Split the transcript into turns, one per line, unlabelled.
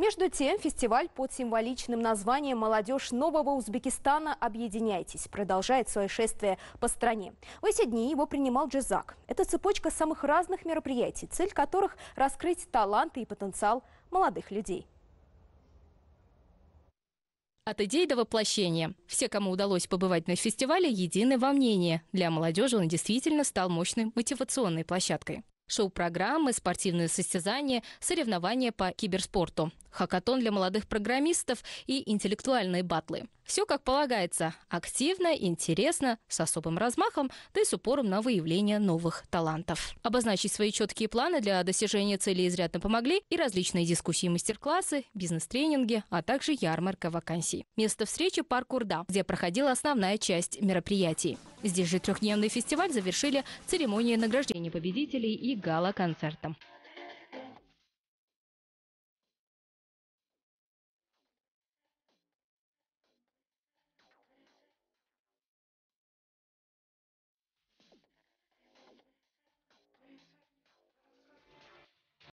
Между тем, фестиваль под символичным названием «Молодежь нового Узбекистана. Объединяйтесь» продолжает свое шествие по стране. В эти дни его принимал Джизак. Это цепочка самых разных мероприятий, цель которых – раскрыть таланты и потенциал молодых людей.
От идей до воплощения. Все, кому удалось побывать на фестивале, едины во мнении. Для молодежи он действительно стал мощной мотивационной площадкой шоу-программы, спортивные состязания, соревнования по киберспорту, хакатон для молодых программистов и интеллектуальные батлы. Все как полагается, активно, интересно, с особым размахом, да и с упором на выявление новых талантов. Обозначить свои четкие планы для достижения цели изрядно помогли и различные дискуссии мастер-классы, бизнес-тренинги, а также ярмарка вакансий. Место встречи – парк Урда, где проходила основная часть мероприятий. Здесь же трехдневный фестиваль завершили церемонией награждения победителей и гала-концертом.